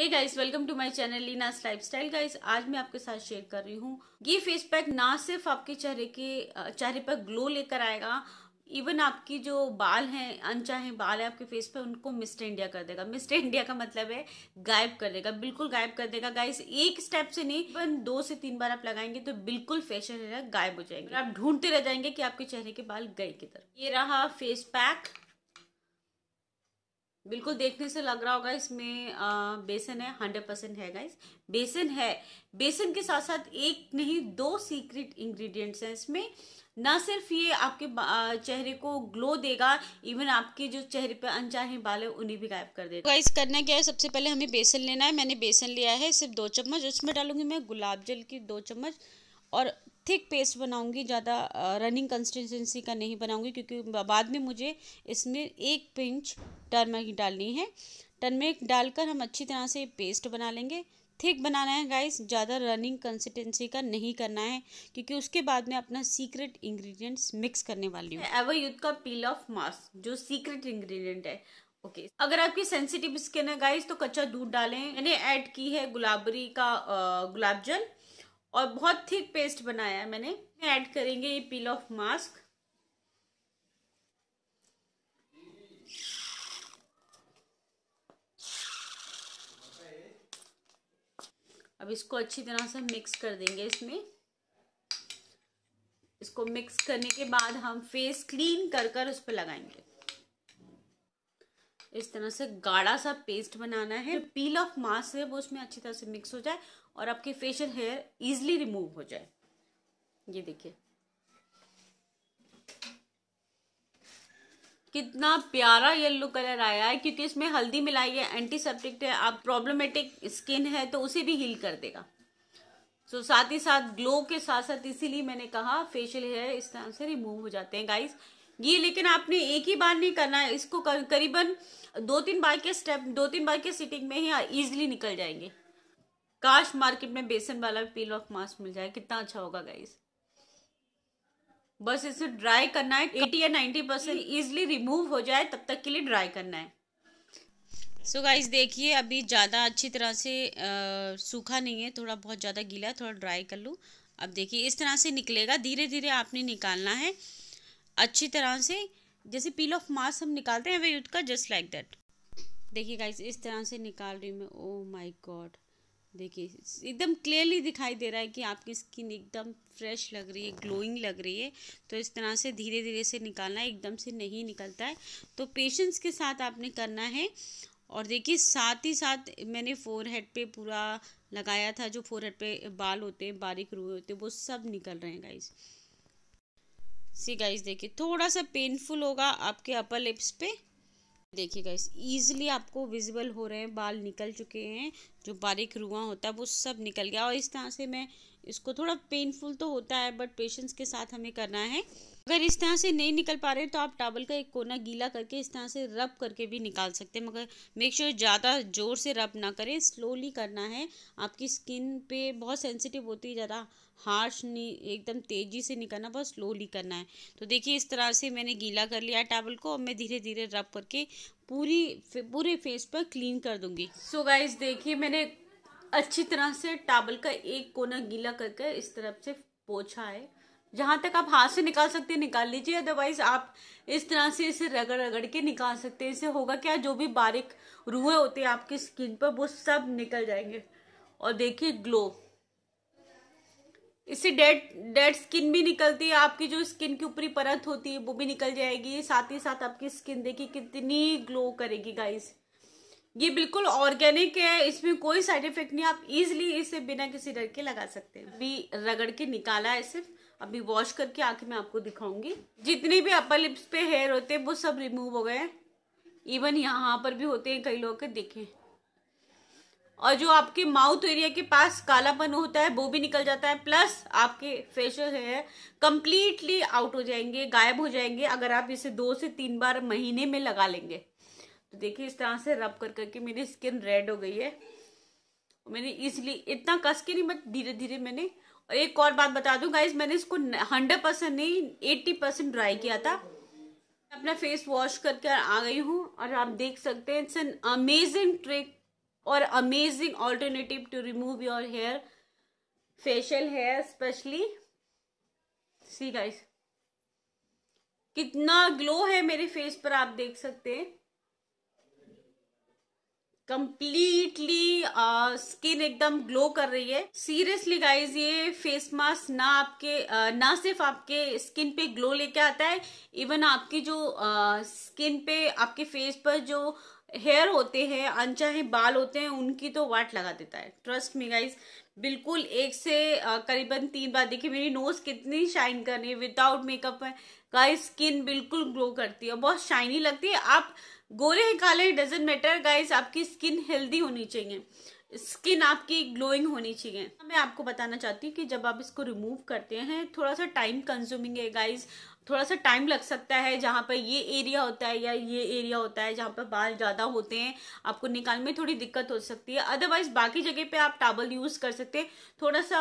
Hey guys welcome to my channel Leena's lifestyle guys आज मैं आपके साथ शेयर कर रही हूँ ये फेस पैक ना सिर्फ आपके चेहरे के चेहरे पर ग्लो लेकर आएगा इवन आपकी जो बाल हैं अनचाहे बाल हैं आपके फेस पर उनको मिस्टर इंडिया कर देगा मिस्टर इंडिया का मतलब है गायब कर देगा बिल्कुल गायब कर देगा गाइस एक स्टेप से नहीं इवन दो से तीन बार आप लगाएंगे तो बिल्कुल फेशियल गायब हो जाएंगे आप ढूंढते रह जाएंगे कि आपके चेहरे के बाल गए किधर ये रहा फेस पैक बिल्कुल देखने से लग रहा होगा इसमें आ, बेसन है हंड्रेड परसेंट है गाइस बेसन है बेसन के साथ साथ एक नहीं दो सीक्रेट इंग्रेडिएंट्स हैं इसमें ना सिर्फ ये आपके चेहरे को ग्लो देगा इवन आपके जो चेहरे पे अनचाहे बाल है उन्हें भी गायब कर देगा गाइस करना क्या है सबसे पहले हमें बेसन लेना है मैंने बेसन लिया है सिर्फ दो चम्मच उसमें डालूंगी मैं गुलाब जल की दो चम्मच और थिक पेस्ट बनाऊंगी ज़्यादा रनिंग कंसिस्टेंसी का नहीं बनाऊंगी क्योंकि बाद में मुझे इसमें एक पिंच टर्मरिक डालनी है टर्मरिक डालकर हम अच्छी तरह से पेस्ट बना लेंगे थिक बनाना है गाइस ज़्यादा रनिंग कंसिस्टेंसी का नहीं करना है क्योंकि उसके बाद में अपना सीक्रेट इंग्रेडिएंट्स मिक्स करने वाली हूँ एवर यूथ का पील ऑफ मास्क जो सीक्रेट इंग्रेडिएंट है ओके okay. अगर आपकी सेंसिटिव स्किन है गाइस तो कच्चा दूध डालें मैंने ऐड की है गुलाबरी का गुलाब जल और बहुत थिक पेस्ट बनाया है मैंने ऐड करेंगे ये पील ऑफ मास्क अब इसको अच्छी तरह से मिक्स कर देंगे इसमें इसको मिक्स करने के बाद हम फेस क्लीन कर कर उस पर लगाएंगे इस तरह से गाढ़ा सा पेस्ट बनाना है पील ऑफ मास्क है वो उसमें अच्छी तरह से मिक्स हो जाए और आपके फेशियल हेयर इजिली रिमूव हो जाए ये देखिए कितना प्यारा येलो कलर आया है क्योंकि इसमें हल्दी मिलाई है एंटीसेप्टिक है आप प्रॉब्लमेटिक स्किन है तो उसे भी हील कर देगा सो so, साथ ही साथ ग्लो के साथ साथ इसीलिए मैंने कहा फेशियल हेयर इस तरह से रिमूव हो जाते हैं गाइस ये लेकिन आपने एक ही बार नहीं करना है इसको कर, करीबन दो तीन बार के स्टेप दो तीन बार के सिटिंग में ही ईजिली निकल जाएंगे काश मार्केट में बेसन वाला पील ऑफ मास्क मिल जाए कितना अच्छा होगा गाइस बस इसे ड्राई करना है एटी या नाइन्टी परसेंट ईजिली रिमूव हो जाए तब तक के लिए ड्राई करना है सो so गाइस देखिए अभी ज़्यादा अच्छी तरह से आ, सूखा नहीं है थोड़ा बहुत ज़्यादा गीला थोड़ा ड्राई कर लूँ अब देखिए इस तरह से निकलेगा धीरे धीरे आपने निकालना है अच्छी तरह से जैसे पील ऑफ मास हम निकालते हैं वेट का जस्ट लाइक दैट देखिए गाइस इस तरह से निकाल रही हूँ मैं ओ माय गॉड देखिए एकदम क्लियरली दिखाई दे रहा है कि आपकी स्किन एकदम फ्रेश लग रही है ग्लोइंग लग रही है तो इस तरह से धीरे धीरे से निकालना है एकदम से नहीं निकलता है तो पेशेंस के साथ आपने करना है और देखिए साथ ही साथ मैंने फोर हेड पे पूरा लगाया था जो फोर हेड पे बाल होते हैं बारीक रूए होते हैं वो सब निकल रहे हैं गाइज़ सी गाइस देखिए थोड़ा सा पेनफुल होगा आपके अपर लिप्स पे देखिए गाइस ईजिली आपको विजिबल हो रहे हैं बाल निकल चुके हैं जो बारीक रुआ होता है वो सब निकल गया और इस तरह से मैं इसको थोड़ा पेनफुल तो होता है बट पेशेंस के साथ हमें करना है अगर इस तरह से नहीं निकल पा रहे तो आप टावल का एक कोना गीला करके इस तरह से रब करके भी निकाल सकते हैं मगर मेक श्योर ज़्यादा ज़ोर से रब ना करें स्लोली करना है आपकी स्किन पे बहुत सेंसिटिव होती है ज़्यादा हार्श नहीं एकदम तेज़ी से निकालना बहुत स्लोली करना है तो देखिए इस तरह से मैंने गीला कर लिया टावल को और मैं धीरे धीरे रब करके पूरी पूरे फेस पर क्लीन कर दूँगी सो गाइज देखिए मैंने अच्छी तरह से टावल का एक कोना गीला करके इस तरफ से पोछा है जहां तक आप हाथ से निकाल सकते हैं निकाल लीजिए अदरवाइज आप इस तरह से इसे रगड़ रगड़ के निकाल सकते हैं इससे होगा क्या जो भी बारीक रूए होते हैं आपकी स्किन पर वो सब निकल जाएंगे और देखिए ग्लो इससे डेड डेड स्किन भी निकलती है आपकी जो स्किन की ऊपरी परत होती है वो भी निकल जाएगी साथ ही साथ आपकी स्किन देखिए कितनी ग्लो करेगी गाइस ये बिल्कुल ऑर्गेनिक है इसमें कोई साइड इफेक्ट नहीं आप इजिली इसे बिना किसी डर के लगा सकते हैं अभी रगड़ के निकाला है सिर्फ अभी वॉश करके आके मैं आपको दिखाऊंगी जितने भी अपर लिप्स पे हेयर होते हैं वो सब रिमूव हो गए इवन यहाँ पर भी होते हैं कई लोग के देखें और जो आपके माउथ एरिया के पास कालापन होता है वो भी निकल जाता है प्लस आपके फेशियल हेयर कंप्लीटली आउट हो जाएंगे गायब हो जाएंगे अगर आप इसे दो से तीन बार महीने में लगा लेंगे तो देखिए इस तरह से रब कर करके मेरी स्किन रेड हो गई है मैंने इसलिए इतना कस के नहीं बट धीरे धीरे मैंने और एक और बात बता दूं गाइज मैंने इसको हंड्रेड परसेंट नहीं एट्टी परसेंट ड्राई किया था अपना फेस वॉश करके आ गई हूँ और आप देख सकते हैं इट्स एन अमेजिंग ट्रिक और amazing alternative to remove your hair facial hair specially see guys कितना ग्लो है मेरे फेस पर आप देख सकते हैं कम्प्लीटली स्किन uh, एकदम ग्लो कर रही है सीरियसली गाइज ये फेस मास्क ना आपके uh, ना सिर्फ आपके स्किन पे ग्लो लेके आता है इवन आपकी जो स्किन uh, पे आपके फेस पर जो हेयर होते हैं अनचाहे बाल होते हैं उनकी तो वाट लगा देता है ट्रस्ट मी गाइज बिल्कुल एक से uh, करीबन तीन बार देखिए मेरी नोज कितनी शाइन कर रही है विदाउट मेकअप है गाइज स्किन बिल्कुल ग्लो करती है बहुत शाइनी लगती है आप गोरे है काले डजेंट मैटर गाइस आपकी स्किन हेल्दी होनी चाहिए स्किन आपकी ग्लोइंग होनी चाहिए मैं आपको बताना चाहती हूँ कि जब आप इसको रिमूव करते हैं थोड़ा सा टाइम कंज्यूमिंग है गाइस थोड़ा सा टाइम लग सकता है जहाँ पर ये एरिया होता है या ये एरिया होता है जहाँ पर बाल ज़्यादा होते हैं आपको निकालने में थोड़ी दिक्कत हो सकती है अदरवाइज बाकी जगह पे आप टावल यूज़ कर सकते हैं थोड़ा सा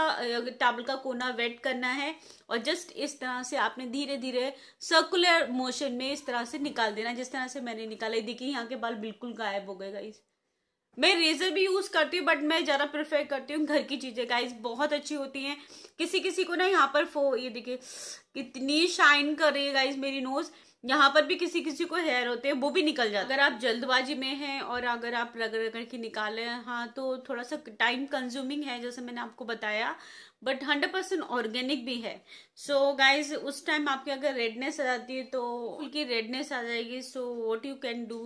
टावल का कोना वेट करना है और जस्ट इस तरह से आपने धीरे धीरे सर्कुलर मोशन में इस तरह से निकाल देना जिस तरह से मैंने निकाला देखिए यहाँ के बाल बिल्कुल गायब हो गए गाइस मैं रेजर भी यूज करती हूँ बट मैं ज़्यादा प्रेफर करती हूँ घर की चीजें गाइस बहुत अच्छी होती हैं किसी किसी को ना यहाँ पर फो ये देखिए कितनी शाइन कर रही है गाइस मेरी नोज यहाँ पर भी किसी किसी को हेयर होते हैं वो भी निकल जाते अगर आप जल्दबाजी में हैं और अगर आप रगड़ रगड़ के निकाले हाँ तो थोड़ा सा टाइम कंज्यूमिंग है जैसे मैंने आपको बताया बट हंड्रेड परसेंट ऑर्गेनिक भी है सो so, गाइज उस टाइम आपकी अगर रेडनेस आ जाती है तो उनकी रेडनेस आ जाएगी so what you can do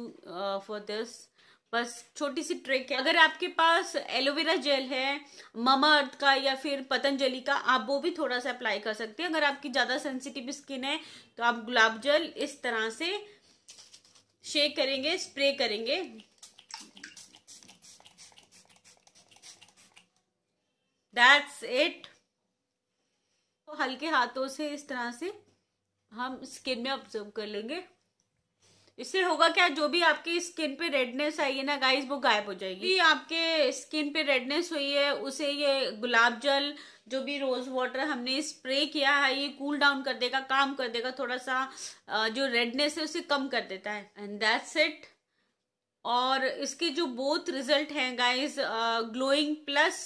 for this बस छोटी सी ट्रिक है अगर आपके पास एलोवेरा जेल है ममा अर्थ का या फिर पतंजलि का आप वो भी थोड़ा सा अप्लाई कर सकते हैं अगर आपकी ज़्यादा सेंसिटिव स्किन है तो आप गुलाब जल इस तरह से शेक करेंगे स्प्रे करेंगे दैट्स इट तो हल्के हाथों से इस तरह से हम स्किन में ऑब्जर्व कर लेंगे इससे होगा क्या जो भी आपकी स्किन पे रेडनेस आई है ना गाइस वो गायब हो जाएगी आपके स्किन पे रेडनेस हुई है उसे ये गुलाब जल जो भी रोज वाटर हमने स्प्रे किया है ये कूल डाउन कर देगा काम कर देगा थोड़ा सा जो रेडनेस है उसे कम कर देता है एंड दैट्स इट और इसके जो बोथ रिजल्ट हैं गाइस ग्लोइंग प्लस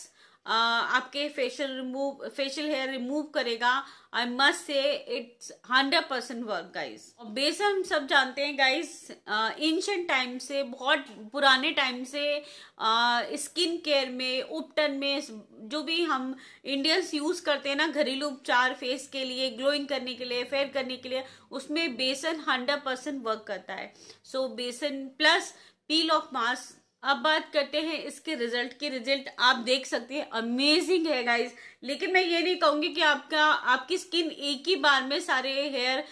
आपके facial remove facial hair remove करेगा I must say it's hundred percent work guys बेसन बेस हम सब जानते हैं गाइज एंशंट टाइम से बहुत पुराने टाइम से स्किन केयर में उपटन में जो भी हम इंडियंस यूज करते हैं ना घरेलू उपचार फेस के लिए ग्लोइंग करने के लिए फेयर करने के लिए उसमें बेसन हंड्रेड परसेंट वर्क करता है सो so, बेसन प्लस पील ऑफ मास्क अब बात करते हैं इसके रिजल्ट की रिजल्ट आप देख सकते हैं अमेजिंग है गाइज लेकिन मैं ये नहीं कहूंगी कि आपका आपकी स्किन एक ही बार में सारे हेयर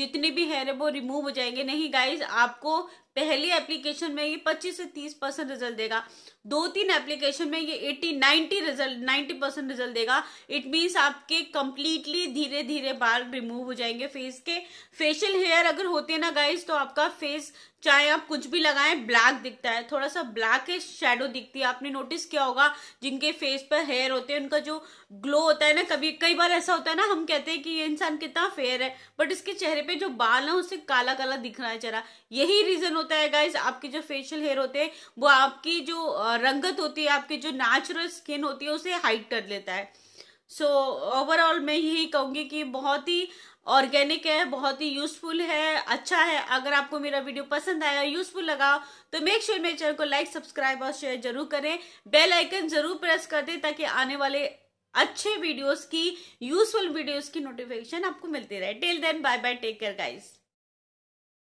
जितने भी हेयर है वो रिमूव हो जाएंगे नहीं गाइज आपको पहली एप्लीकेशन में ये 25 से 30 परसेंट रिजल्ट देगा दो तीन एप्लीकेशन में ये eighty ninety result ninety percent result देगा इट मीन्स आपके कंप्लीटली धीरे धीरे बाल रिमूव हो जाएंगे फेस के फेशियल हेयर अगर होते ना गाइज तो आपका फेस चाहे आप कुछ भी लगाएं ब्लैक दिखता है थोड़ा सा ब्लैक है शेडो दिखती है आपने नोटिस किया होगा जिनके फेस पर हेयर होते हैं उनका जो ग्लो होता है ना कभी कई बार ऐसा होता है ना हम कहते हैं कि ये इंसान कितना फेयर है बट इसके चेहरे पे जो बाल है उसे काला काला दिख रहा है चेहरा यही रीजन होता है गाइज आपके जो फेशियल हेयर होते हैं वो आपकी जो रंगत होती है आपकी जो नेचुरल स्किन होती है उसे हाइट कर लेता है सो so, ओवरऑल मैं यही कहूँगी कि बहुत ही ऑर्गेनिक है बहुत ही यूजफुल है अच्छा है अगर आपको मेरा वीडियो पसंद आया यूजफुल लगा तो मेक श्योर मेरे चैनल को लाइक सब्सक्राइब और शेयर जरूर करें बेल आइकन जरूर प्रेस कर दें ताकि आने वाले अच्छे वीडियोस की यूजफुल वीडियोस की नोटिफिकेशन आपको मिलती रहे till then bye bye take care guys